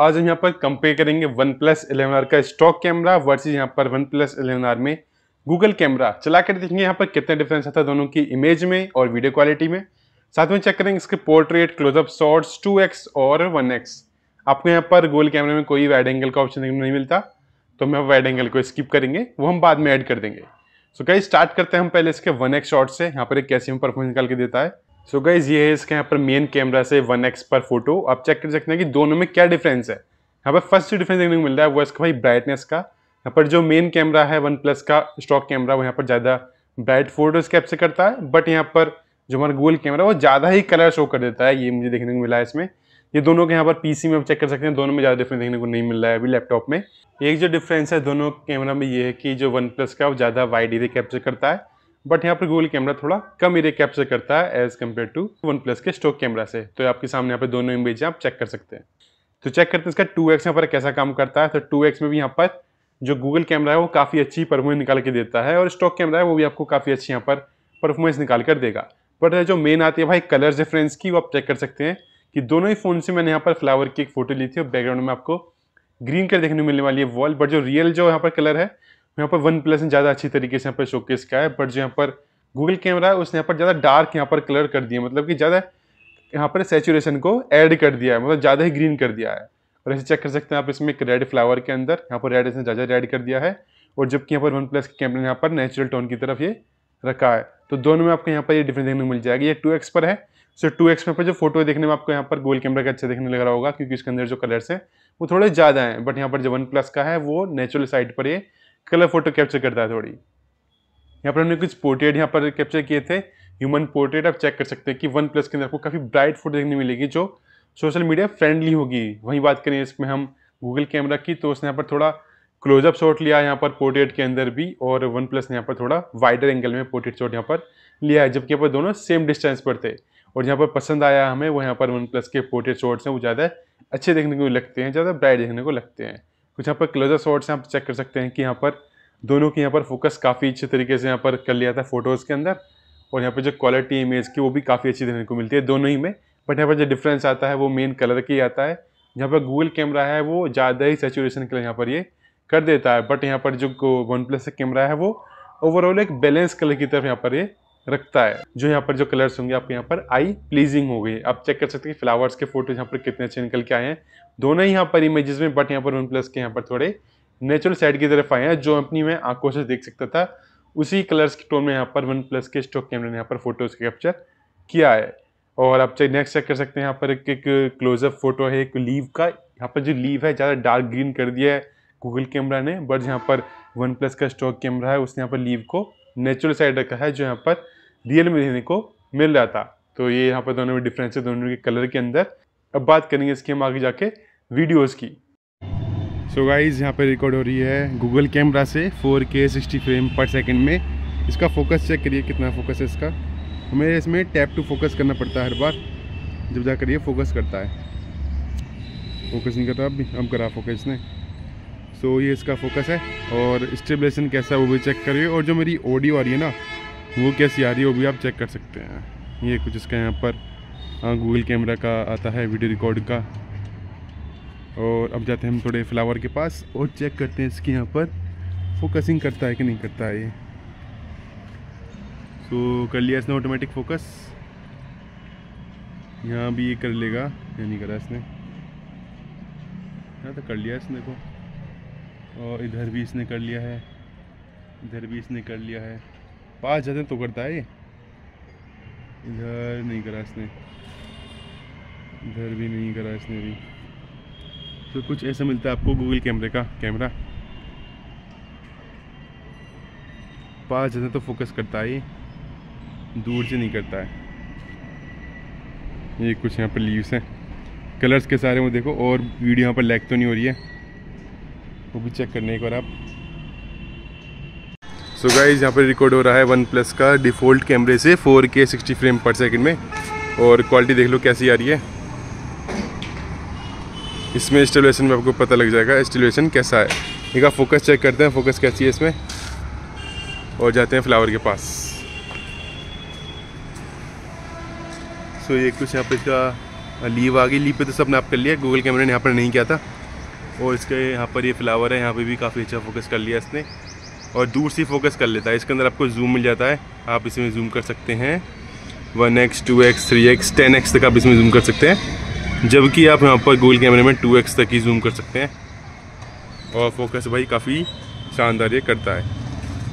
आज हम यहाँ पर कंपेयर करेंगे वन प्लस इलेवन आर का स्टॉक कैमरा वर्सेज यहाँ पर वन प्लस इलेवन आर में गूगल कैमरा चला कर देखेंगे यहाँ पर कितना डिफरेंस आता है दोनों की इमेज में और वीडियो क्वालिटी में साथ में चेक करेंगे इसके पोर्ट्रेट क्लोजअप टू एक्स और एक्स आपको यहाँ पर गूगल कैमरे में कोई वाइड एंगल का ऑप्शन नहीं मिलता तो हम वाइड एंगल को स्किप करेंगे वो हम बाद में ऐड कर देंगे सो so, कहीं स्टार्ट करते हैं हम पहले इसके वन एक्स शॉर्ट से यहाँ पर एक कैसे परफॉर्मेंस निकाल के देता है सो गाइज ये है इसके यहाँ पर मेन कैमरा से वन एक्स पर फोटो आप चेक कर सकते हैं कि दोनों में क्या डिफरेंस है यहाँ पर फर्स्ट जो डिफरेंस देखने को मिल रहा है वो इसका भाई ब्राइटनेस का यहाँ पर जो मेन कैमरा है वन प्लस का स्टॉक कैमरा वो यहाँ पर ज़्यादा ब्राइट फोटोज कैप्चर करता है बट यहाँ पर जो हमारा गूगल कैमरा वो ज़्यादा ही कलर शो कर देता है ये मुझे देखने को मिला है इसमें ये दोनों के यहाँ पर पीसी में आप चेक कर सकते हैं दोनों में ज़्यादा डिफरेंस देखने को नहीं मिल रहा है अभी लैपटॉप में एक जो डिफरेंस है दोनों कैमरा में ये है कि जो वन प्लस का वो ज़्यादा वाइड एरिया कैप्चर करता है बट यहाँ पर गूगल कैमरा थोड़ा कम एरिया कैप्चर करता है as compare to OnePlus के स्टॉक कैमरा से तो आपके सामने यहाँ पर दोनों इमेज आप चेक कर सकते हैं तो चेक करते हैं इसका टू एक्स यहाँ पर कैसा काम करता है तो टू एक्स में भी यहाँ पर जो गूगल कैमरा है वो काफ़ी अच्छी परफॉर्मेंस निकाल के देता है और स्टॉक कैमरा है वो भी आपको काफ़ी अच्छी यहाँ पर परफॉर्मेंस निकाल कर देगा बट जो मेन आती है भाई कलर डिफरेंस की वो आप चेक कर सकते हैं कि दोनों ही फ़ोन से मैंने यहाँ पर फ्लावर की एक फ़ोटो ली थी और बैकग्राउंड में आपको ग्रीन कलर देखने को मिलने वाली है वॉल बट जो रियल जो यहाँ पर कलर है यहाँ पर वन प्लस ने ज़्यादा अच्छी तरीके से यहाँ पर शोकेस किया है बट जो यहाँ पर गूगल कैमरा है उसने यहाँ पर ज़्यादा डार्क यहाँ पर कलर कर दिया मतलब कि ज़्यादा यहाँ पर सेचुरेशन को ऐड कर दिया है मतलब ज़्यादा ही ग्रीन कर दिया है और ऐसे चेक कर सकते हैं आप इसमें एक रेड फ्लावर के अंदर यहाँ पर रेड इसने ज़्यादा रेड कर दिया है और जबकि यहाँ पर वन प्लस कैमरा कैमरे ने यहाँ पर नेचुरल टोन की तरफ ये रखा है तो दोनों में आपको यहाँ पर ये डिफरेंस देखने को मिल जाएगा ये टू एक्स पर है सो टू एक्स में पर जो फोटो देखने में आपको यहाँ पर गोल कैमरा का अच्छा देखने लग रहा होगा क्योंकि इसके अंदर जो कलर्स हैं वो थोड़े ज़्यादा हैं बट यहाँ पर जो वन प्लस का है वो नेचुरल साइड पर ये कलर फोटो कैप्चर करता है थोड़ी यहाँ पर हमने कुछ पोर्ट्रेट यहाँ पर कैप्चर किए थे ह्यूमन पोर्ट्रेट आप चेक कर सकते हैं कि वन प्लस के अंदर आपको काफ़ी ब्राइट फोटो देखने मिलेगी जो सोशल मीडिया फ्रेंडली होगी वहीं बात करें इसमें हम गूगल कैमरा की तो उसने यहाँ पर थोड़ा क्लोजअप शॉट लिया यहाँ पर पोर्ट्रेट के अंदर भी और वन प्लस ने यहाँ पर थोड़ा वाइडर एंगल में पोर्ट्रेट शॉट यहाँ पर लिया है जबकि यहाँ पर दोनों सेम डिस्टेंस पर थे और यहाँ पर पसंद आया हमें वो यहाँ पर वन प्लस के पोर्ट्रेट शॉट्स हैं वो ज़्यादा अच्छे देखने को लगते हैं ज़्यादा ब्राइट देखने को लगते हैं कुछ यहाँ पर क्लोजर शॉट से आप चेक कर सकते हैं कि यहाँ पर दोनों की यहाँ पर फोकस काफ़ी अच्छे तरीके से यहाँ पर कर लिया था फ़ोटोज़ के अंदर और यहाँ पर जो क्वालिटी इमेज की वो भी काफ़ी अच्छी देखने को मिलती है दोनों ही में बट यहाँ पर जो डिफरेंस आता है वो मेन कलर की आता है यहाँ पर गूगल कैमरा है वो ज़्यादा ही सेचुरेशन के लिए यहाँ पर ये कर देता है बट यहाँ पर जो वन प्लस कैमरा है वो ओवरऑल एक बैलेंस कलर की तरफ यहाँ पर ये रखता है जो यहाँ पर जो कलर्स होंगे आपके यहाँ पर आई प्लीजिंग हो गई आप चेक कर सकते हैं फ्लावर्स के फोटो यहाँ पर कितने अच्छे निकल के आए हैं दोनों ही यहाँ पर इमेजेस में बट यहाँ पर वन प्लस के यहाँ पर थोड़े नेचुरल साइड की तरफ आए हैं जो अपनी मैं आंखों से देख सकता था उसी कलर्स के टोन में यहाँ पर वन प्लस के स्टॉक कैमरे ने यहाँ पर फोटोज कैप्चर किया है और आप चाहे नेक्स्ट चेक कर सकते हैं यहाँ पर एक एक क्लोजअप फोटो है एक लीव का यहाँ पर जो लीव है ज़्यादा डार्क ग्रीन कर दिया है गूगल कैमरा ने बट यहाँ पर वन प्लस का स्टॉक कैमरा है उसने यहाँ पर लीव को नेचुरल साइड रखा है जो यहाँ पर रियल में देखने को मिल रहा था तो ये यहाँ पर दोनों में डिफरेंस है दोनों के कलर के अंदर अब बात करेंगे इसकी हम आगे जाके वीडियोस की सो गाइज यहाँ पर रिकॉर्ड हो रही है गूगल कैमरा से 4K 60 फ्रेम पर सेकंड में इसका फोकस चेक करिए कितना फोकस है इसका हमें इसमें टैप टू फोकस करना पड़ता है हर बार जब जाकर ये फोकस करता है फोकस नहीं करता अब अभी अब करा फोकस ने सो so, ये इसका फोकस है और स्टेबलेशन कैसा है वो भी चेक करिए और जो मेरी ऑडियो आ रही है ना वो कैसी आ रही है वो भी आप चेक कर सकते हैं ये कुछ इसका यहाँ पर गूगल हाँ, कैमरा का आता है वीडियो रिकॉर्ड का और अब जाते हैं हम थोड़े फ्लावर के पास और चेक करते हैं इसके यहाँ पर फोकसिंग करता है कि नहीं करता है ये सो कर लिया इसने ऑटोमेटिक फोकस यहाँ भी ये कर लेगा या नहीं करा इसने यहाँ तो कर लिया इसने को और इधर भी इसने कर लिया है इधर भी इसने कर लिया है पास जाते तो करता है इधर नहीं करा इसने इधर भी नहीं करा इसने भी तो कुछ ऐसा मिलता है आपको गूगल कैमरे का कैमरा पास जाते तो फोकस करता है दूर से नहीं करता है ये कुछ यहाँ पर लीव्स हैं कलर्स के सारे वो देखो और वीडियो यहाँ पर लैग तो नहीं हो रही है वो भी चेक करने एक बार आप सो गाइज यहाँ पर रिकॉर्ड हो रहा है वन प्लस का डिफ़ॉल्ट कैमरे से फोर के सिक्सटी फ्रेम पर सेकेंड में और क्वालिटी देख लो कैसी आ रही है इसमें इंस्टॉलेशन में आपको पता लग जाएगा इंस्टॉलेशन कैसा है ठीक है फोकस चेक करते हैं फोकस कैसी है इसमें और जाते हैं फ्लावर के पास सो so, ये कुछ यहाँ पर इसका लीव आ गई लीव पे तो सब नाप आप कर लिया गूगल कैमरे ने यहाँ पर नहीं किया था और इसके यहाँ पर ये फ्लावर है यहाँ पे भी काफ़ी अच्छा फोकस कर लिया इसने और दूर से फोकस कर लेता है इसके अंदर आपको जूम मिल जाता है आप इसमें जूम कर सकते हैं one X two X three X ten X तक आप इसमें जूम कर सकते हैं जबकि आप यहाँ पर गूगल कैमरे में टू एक्स तक ही जूम कर सकते हैं और फोकस भाई काफ़ी शानदार ये करता है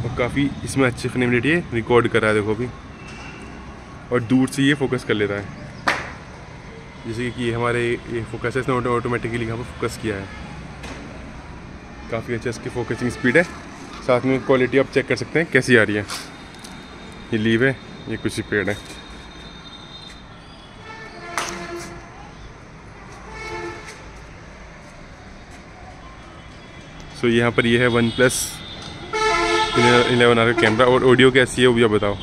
और काफ़ी इसमें अच्छी फनेबिलिटी है रिकॉर्ड कर रहा है देखो अभी और दूर से ये फोकस कर लेता है जैसे कि हमारे ये फोकस है इसने ऑटोमेटिकली यहाँ पर फोकस किया है काफ़ी अच्छा इसकी फोकसिंग स्पीड है साथ में क्वालिटी आप चेक कर सकते हैं कैसी आ रही है ये लीव है ये कुछ ही पेड़ है सो so, यहाँ पर ये है वन प्लस इलेवन आर का कैमरा और ऑडियो कैसी है वो भी आप बताओ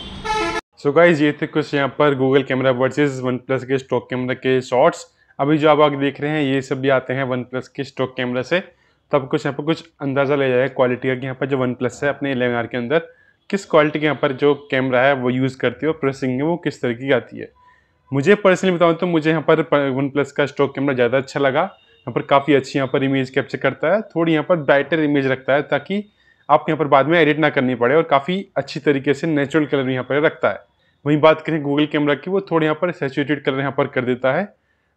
सो so गाइज ये थे कुछ यहाँ पर Google camera versus OnePlus के स्टॉक कैमरा के शॉर्ट्स अभी जो आप आगे देख रहे हैं ये सब भी आते हैं वन प्लस के स्टॉक कैमरा से तो आपको कुछ यहाँ पर कुछ अंदाज़ा ले जाएगा क्वालिटी का कि यहाँ पर जो वन प्लस है अपने एलेवन आर के अंदर किस क्वालिटी के यहाँ पर जो कैमरा है वो यूज़ करती है और प्रोसेसिंग में वो किस तरीके की आती है मुझे पर्सनली बताऊँ तो मुझे यहाँ पर वन प्लस का स्टॉक कैमरा ज़्यादा अच्छा लगा यहाँ पर काफ़ी अच्छी यहाँ पर इमेज कैप्चर करता है थोड़ी यहाँ पर ब्राइटर इमेज रखता है ताकि आपको यहाँ पर बाद में एडिट ना करनी पड़े और काफ़ी अच्छी तरीके से नेचुरल कलर यहाँ पर रखता है वहीं बात करें गूगल कैमरा की वो थोड़े यहाँ पर सेचुरेटेड कलर यहाँ पर कर देता है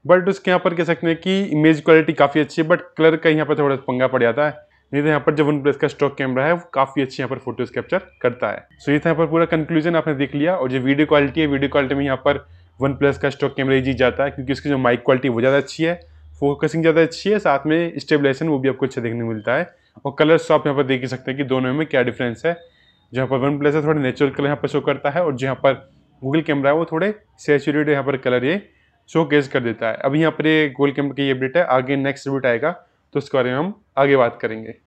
बट उसके यहाँ पर कह सकते हैं कि इमेज क्वालिटी काफ़ी अच्छी है बट कलर का यहाँ पर थोड़ा पंगा पड़ जाता है नहीं तो यहाँ पर जो वन प्लस का स्टॉक कैमरा है वो काफ़ी अच्छी यहाँ पर फोटोज कैप्चर करता है सो ये था यहाँ पर पूरा कंक्लूजन आपने देख लिया और जो वीडियो क्वालिटी है वीडियो क्वालिटी में यहाँ पर वन प्लस का स्टॉक कैमरा ही जीत जाता है क्योंकि उसकी जो माइक क्वालिटी वो ज़्यादा अच्छी है फोकसिंग ज़्यादा अच्छी है साथ में स्टेबलाइजेशन वो भी आपको अच्छा देखने को मिलता है और कलर आप यहाँ पर देख ही सकते हैं कि दोनों में क्या डिफरेंस है जहाँ पर वन प्लस है थोड़ा नेचुरल कलर यहाँ पर शो करता है और जहाँ पर गूगल कैमरा है वो थोड़े सेचुरेटेड यहाँ पर कलर ये शो केस कर देता है अभी यहाँ पर गोल कैम्प की ये बिट है आगे नेक्स्ट अपडेट आएगा तो उसके बारे में हम आगे बात करेंगे